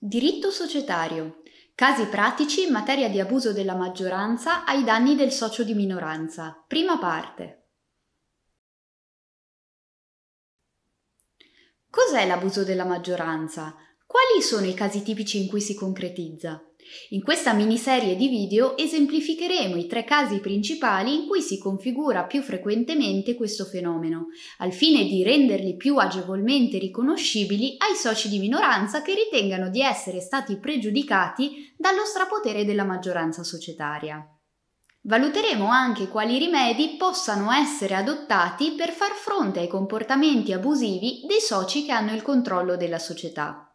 Diritto societario. Casi pratici in materia di abuso della maggioranza ai danni del socio di minoranza. Prima parte. Cos'è l'abuso della maggioranza? Quali sono i casi tipici in cui si concretizza? In questa miniserie di video esemplificheremo i tre casi principali in cui si configura più frequentemente questo fenomeno, al fine di renderli più agevolmente riconoscibili ai soci di minoranza che ritengano di essere stati pregiudicati dallo strapotere della maggioranza societaria. Valuteremo anche quali rimedi possano essere adottati per far fronte ai comportamenti abusivi dei soci che hanno il controllo della società.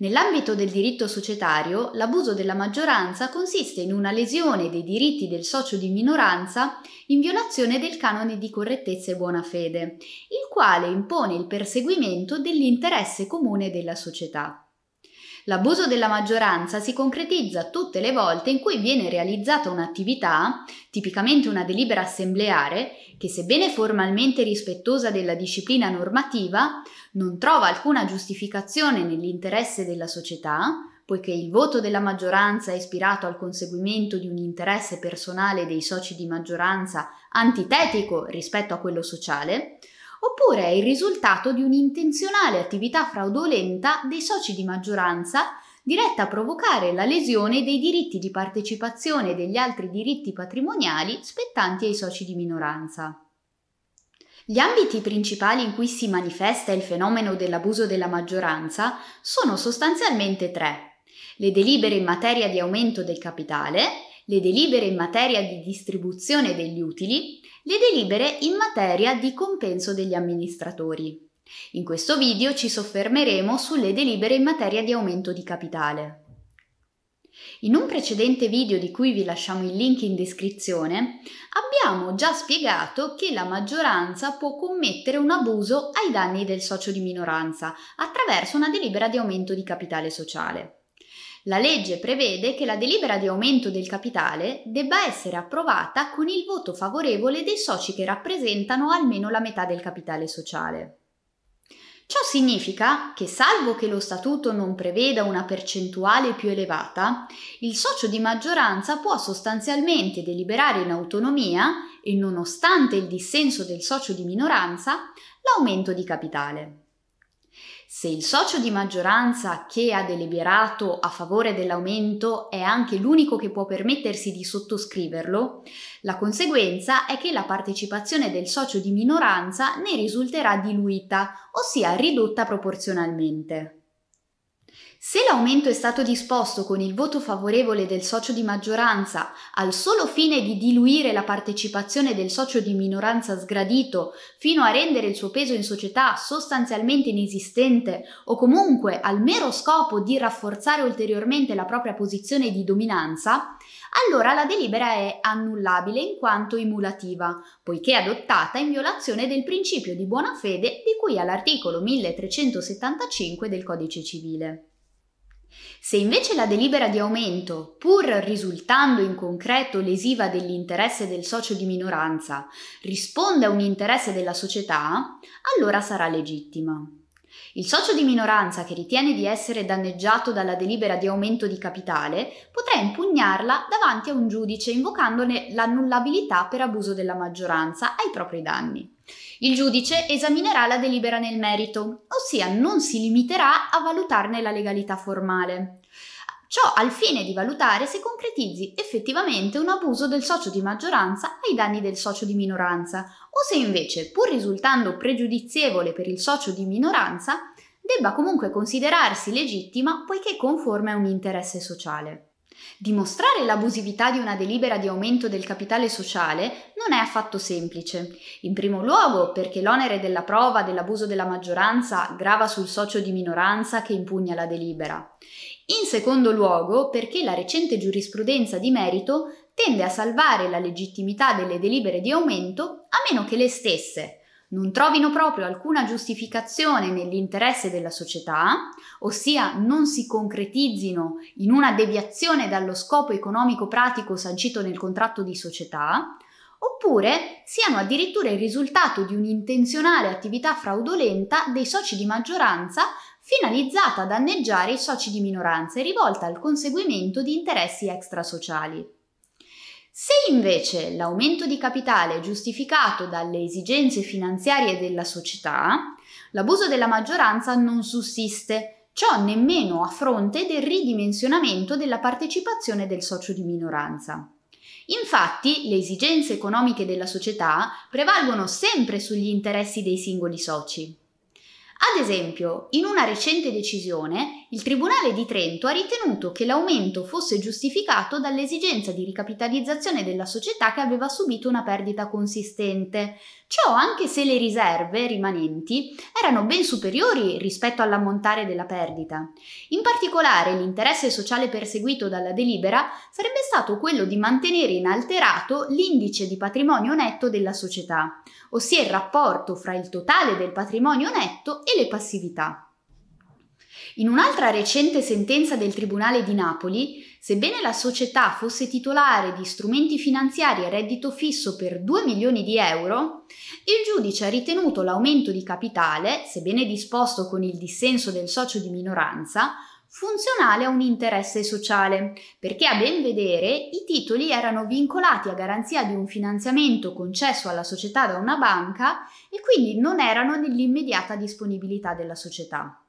Nell'ambito del diritto societario, l'abuso della maggioranza consiste in una lesione dei diritti del socio di minoranza in violazione del canone di correttezza e buona fede, il quale impone il perseguimento dell'interesse comune della società. L'abuso della maggioranza si concretizza tutte le volte in cui viene realizzata un'attività, tipicamente una delibera assembleare, che sebbene formalmente rispettosa della disciplina normativa, non trova alcuna giustificazione nell'interesse della società, poiché il voto della maggioranza è ispirato al conseguimento di un interesse personale dei soci di maggioranza antitetico rispetto a quello sociale, oppure è il risultato di un'intenzionale attività fraudolenta dei soci di maggioranza diretta a provocare la lesione dei diritti di partecipazione e degli altri diritti patrimoniali spettanti ai soci di minoranza. Gli ambiti principali in cui si manifesta il fenomeno dell'abuso della maggioranza sono sostanzialmente tre. Le delibere in materia di aumento del capitale, le delibere in materia di distribuzione degli utili, le delibere in materia di compenso degli amministratori. In questo video ci soffermeremo sulle delibere in materia di aumento di capitale. In un precedente video di cui vi lasciamo il link in descrizione, abbiamo già spiegato che la maggioranza può commettere un abuso ai danni del socio di minoranza attraverso una delibera di aumento di capitale sociale. La legge prevede che la delibera di aumento del capitale debba essere approvata con il voto favorevole dei soci che rappresentano almeno la metà del capitale sociale. Ciò significa che, salvo che lo statuto non preveda una percentuale più elevata, il socio di maggioranza può sostanzialmente deliberare in autonomia e, nonostante il dissenso del socio di minoranza, l'aumento di capitale. Se il socio di maggioranza che ha deliberato a favore dell'aumento è anche l'unico che può permettersi di sottoscriverlo, la conseguenza è che la partecipazione del socio di minoranza ne risulterà diluita, ossia ridotta proporzionalmente. Se l'aumento è stato disposto con il voto favorevole del socio di maggioranza al solo fine di diluire la partecipazione del socio di minoranza sgradito fino a rendere il suo peso in società sostanzialmente inesistente o comunque al mero scopo di rafforzare ulteriormente la propria posizione di dominanza, allora la delibera è annullabile in quanto emulativa, poiché adottata in violazione del principio di buona fede di cui all'articolo 1375 del Codice civile. Se invece la delibera di aumento, pur risultando in concreto lesiva dell'interesse del socio di minoranza, risponde a un interesse della società, allora sarà legittima. Il socio di minoranza che ritiene di essere danneggiato dalla delibera di aumento di capitale potrà impugnarla davanti a un giudice invocandone l'annullabilità per abuso della maggioranza ai propri danni. Il giudice esaminerà la delibera nel merito, ossia non si limiterà a valutarne la legalità formale. Ciò al fine di valutare se concretizzi effettivamente un abuso del socio di maggioranza ai danni del socio di minoranza o se invece, pur risultando pregiudizievole per il socio di minoranza, debba comunque considerarsi legittima poiché conforme a un interesse sociale. Dimostrare l'abusività di una delibera di aumento del capitale sociale non è affatto semplice. In primo luogo perché l'onere della prova dell'abuso della maggioranza grava sul socio di minoranza che impugna la delibera. In secondo luogo perché la recente giurisprudenza di merito tende a salvare la legittimità delle delibere di aumento a meno che le stesse, non trovino proprio alcuna giustificazione nell'interesse della società, ossia non si concretizzino in una deviazione dallo scopo economico pratico sancito nel contratto di società, oppure siano addirittura il risultato di un'intenzionale attività fraudolenta dei soci di maggioranza finalizzata a danneggiare i soci di minoranza e rivolta al conseguimento di interessi extrasociali. Se invece l'aumento di capitale è giustificato dalle esigenze finanziarie della società, l'abuso della maggioranza non sussiste, ciò nemmeno a fronte del ridimensionamento della partecipazione del socio di minoranza. Infatti, le esigenze economiche della società prevalgono sempre sugli interessi dei singoli soci. Ad esempio, in una recente decisione il Tribunale di Trento ha ritenuto che l'aumento fosse giustificato dall'esigenza di ricapitalizzazione della società che aveva subito una perdita consistente, ciò anche se le riserve rimanenti erano ben superiori rispetto all'ammontare della perdita. In particolare l'interesse sociale perseguito dalla delibera sarebbe stato quello di mantenere inalterato l'indice di patrimonio netto della società, ossia il rapporto fra il totale del patrimonio netto e le passività. In un'altra recente sentenza del Tribunale di Napoli, sebbene la società fosse titolare di strumenti finanziari a reddito fisso per 2 milioni di euro, il giudice ha ritenuto l'aumento di capitale, sebbene disposto con il dissenso del socio di minoranza, funzionale a un interesse sociale, perché a ben vedere i titoli erano vincolati a garanzia di un finanziamento concesso alla società da una banca e quindi non erano nell'immediata disponibilità della società.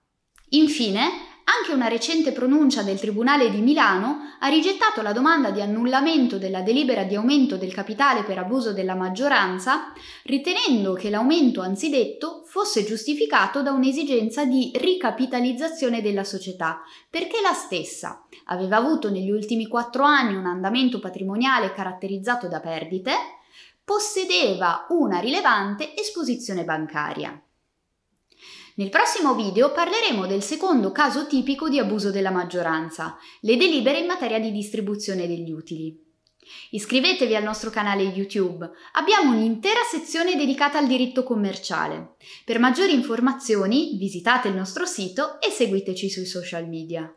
Infine, anche una recente pronuncia del Tribunale di Milano ha rigettato la domanda di annullamento della delibera di aumento del capitale per abuso della maggioranza, ritenendo che l'aumento anzidetto fosse giustificato da un'esigenza di ricapitalizzazione della società, perché la stessa aveva avuto negli ultimi quattro anni un andamento patrimoniale caratterizzato da perdite, possedeva una rilevante esposizione bancaria. Nel prossimo video parleremo del secondo caso tipico di abuso della maggioranza, le delibere in materia di distribuzione degli utili. Iscrivetevi al nostro canale YouTube, abbiamo un'intera sezione dedicata al diritto commerciale. Per maggiori informazioni visitate il nostro sito e seguiteci sui social media.